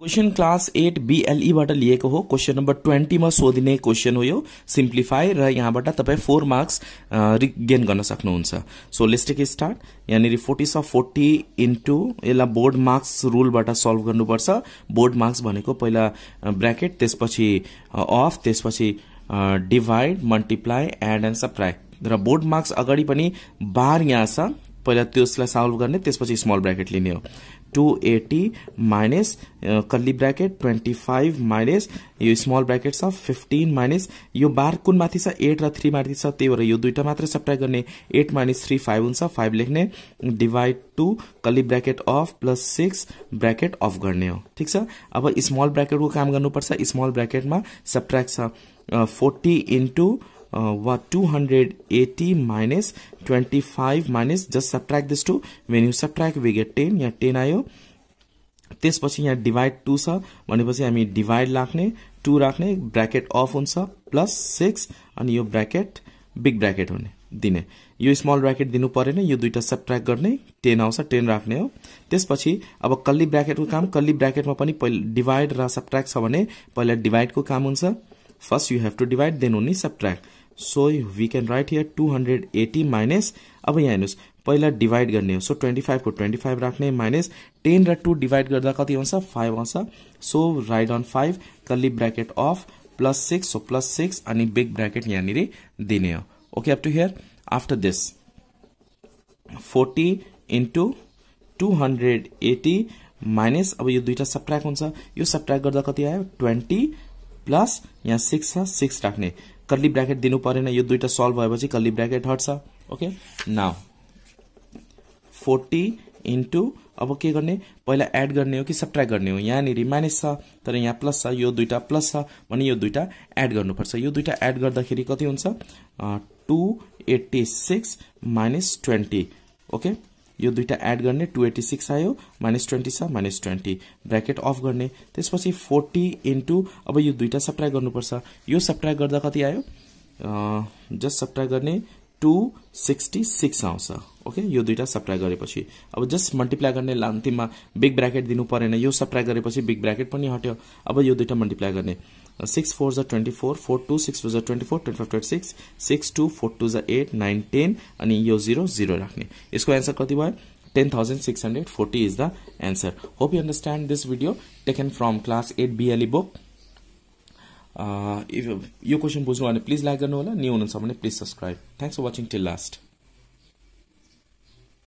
question class eight बिएलईबाट e लिएको हो क्वेसन नम्बर ट्वेन्टीमा सोधिने क्वेसन हो यो सिम्प्लिफाई र यहाँबाट तपाईँ फोर मार्क्स गेन गर्न सक्नुहुन्छ सो लेट्स टेक स्टार्ट यहाँनिर फोर्टी छ फोर्टी इन्टु यसलाई बोर्ड मार्क्स रुलबाट सल्भ गर्नुपर्छ बोर्ड मार्क्स भनेको पहिला ब्राकेट त्यसपछि अफ त्यसपछि divide multiply add and subtract र बोर्ड मार्क्स अगाडि पनि बार यहाँ छ पहिला त्यसलाई सल्भ गर्ने त्यसपछि स्मल ब्राकेट लिने हो 280 eighty minus curly bracket twenty five minus यो स्मल ब्राकेट छ फिफ्टिन माइनस यो बार कुन माथि छ एट र थ्री माथि छ त्यही भएर यो दुईवटा मात्र सप्ट्राइ गर्ने एट माइनस थ्री फाइभ हुन्छ फाइभ लेख्ने divide two curly bracket of plus six bracket of गर्ने हो ठिक छ अब स्मल ब्राकेटको काम गर्नुपर्छ स्मल ब्राकेटमा सप्ट्राक्ट छ forty into Uh, what 280 minus 25 minus just subtract this two when you subtract we get 10 यहाँ 10 आयो त्यसपछि यहाँ डिभाइड टू छ भनेपछि हामी डिभाइड राख्ने टू राख्ने ब्राकेट अफ हुन्छ प्लस सिक्स अनि यो ब्राकेट बिग ब्राकेट हुने दिने यो स्मल ब्राकेट दिनु परेन यो दुइटा सब्ट्र्याक्ट गर्ने टेन आउँछ टेन राख्ने हो त्यसपछि अब कल्ली ब्राकेटको काम कल्ली ब्राकेटमा पनि पहिला डिभाइड र सब्ट्र्याक्ट छ भने पहिला डिभाइडको काम हुन्छ first you have to divide then only subtract so we can write here two hundred eighty minus अब यहाँ हे पे डिवाइड करने हो सो फाइव को ट्वेंटी फाइव राखने माइनस टेन र टू कर फाइव कति आउँछ so write on five curly bracket of plus six so plus six अनि बिग ब्रैकेट यहाँ दिने हो ओके अब to here after this forty into two hundred eighty minus अब यह दुईटा सप्ट्र्याक हो यो कर ट्वेंटी आयो प्लस यहाँ सिक्स सिक्स राख्ने कल्ली ब्राकेट दिनु परेन यो दुईवटा सल्भ भएपछि कल्ली ब्राकेट हट्छ ओके नाउ फोर्टी इन्टु अब के गर्ने पहिला एड गर्ने हो कि सब्ट्र्याक्ट गर्ने हो यहाँनिर माइनस छ तर यहाँ प्लस छ यो दुईवटा प्लस छ भने यो दुईवटा एड गर्नुपर्छ यो दुईवटा एड गर्दाखेरि कति हुन्छ two eighty six minus twenty okay यो दुईवटा एड गर्ने टु एटी सिक्स आयो माइनस ट्वेन्टी छ माइनस ट्वेन्टी ब्राकेट अफ गर्ने त्यसपछि फोर्टी इन्टु अब यो दुईवटा सप्ट्राइ गर्नुपर्छ यो सप्ट्राइ गर्दा कति आयो जस्ट सप्ट्राइ गर्ने टू सिक्सटी सिक्स आउँछ ओके यो दुइटा सप्लाई गरेपछि अब जस्ट मल्टिप्लाई गर्ने अन्तिममा बिग ब्राकेट दिनु परेन यो सप्लाई गरेपछि बिग ब्राकेट पनि हट्यो अब यो दुइटा मल्टिप्लाई गर्ने सिक्स फोर जा twenty four four two six four जा twenty four twenty five twenty six six two four two जा एट नाइन टेन अनि यो जिरो जिरो राख्ने यसको एन्सर कति भयो ten thousand six hundred forty is the answer hope you understand this video taken from class eight BLE book if यो question बुझ्नु भने प्लिज लाइक गर्नु होला न्यू हुनुहुन्छ भने please subscribe thanks for watching till last